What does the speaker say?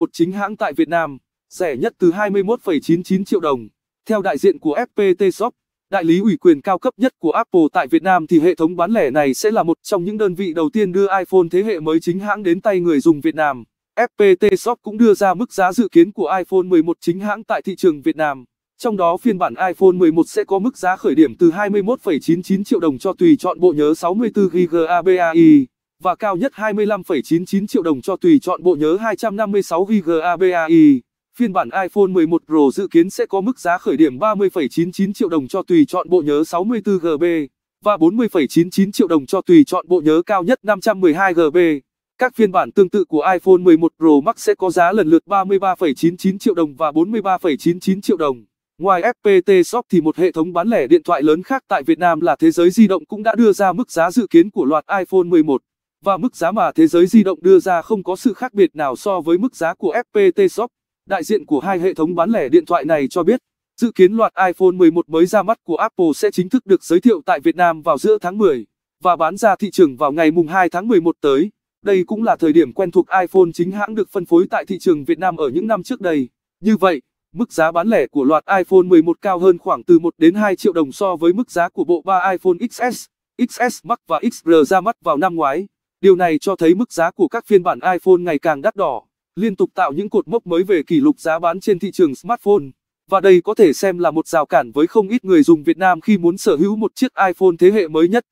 một chính hãng tại Việt Nam, rẻ nhất từ 21,99 triệu đồng. Theo đại diện của FPT Shop, đại lý ủy quyền cao cấp nhất của Apple tại Việt Nam thì hệ thống bán lẻ này sẽ là một trong những đơn vị đầu tiên đưa iPhone thế hệ mới chính hãng đến tay người dùng Việt Nam. FPT Shop cũng đưa ra mức giá dự kiến của iPhone 11 chính hãng tại thị trường Việt Nam. Trong đó phiên bản iPhone 11 sẽ có mức giá khởi điểm từ 21,99 triệu đồng cho tùy chọn bộ nhớ 64GB ABAI và cao nhất 25,99 triệu đồng cho tùy chọn bộ nhớ 256GB API. Phiên bản iPhone 11 Pro dự kiến sẽ có mức giá khởi điểm 30,99 triệu đồng cho tùy chọn bộ nhớ 64GB và 40,99 triệu đồng cho tùy chọn bộ nhớ cao nhất 512GB. Các phiên bản tương tự của iPhone 11 Pro Max sẽ có giá lần lượt 33,99 triệu đồng và 43,99 triệu đồng. Ngoài FPT Shop thì một hệ thống bán lẻ điện thoại lớn khác tại Việt Nam là Thế giới Di động cũng đã đưa ra mức giá dự kiến của loạt iPhone 11 và mức giá mà thế giới di động đưa ra không có sự khác biệt nào so với mức giá của FPT Shop. Đại diện của hai hệ thống bán lẻ điện thoại này cho biết, dự kiến loạt iPhone 11 mới ra mắt của Apple sẽ chính thức được giới thiệu tại Việt Nam vào giữa tháng 10 và bán ra thị trường vào ngày mùng 2 tháng 11 tới. Đây cũng là thời điểm quen thuộc iPhone chính hãng được phân phối tại thị trường Việt Nam ở những năm trước đây. Như vậy, mức giá bán lẻ của loạt iPhone 11 cao hơn khoảng từ 1 đến 2 triệu đồng so với mức giá của bộ ba iPhone XS, XS Max và XR ra mắt vào năm ngoái. Điều này cho thấy mức giá của các phiên bản iPhone ngày càng đắt đỏ, liên tục tạo những cột mốc mới về kỷ lục giá bán trên thị trường smartphone. Và đây có thể xem là một rào cản với không ít người dùng Việt Nam khi muốn sở hữu một chiếc iPhone thế hệ mới nhất.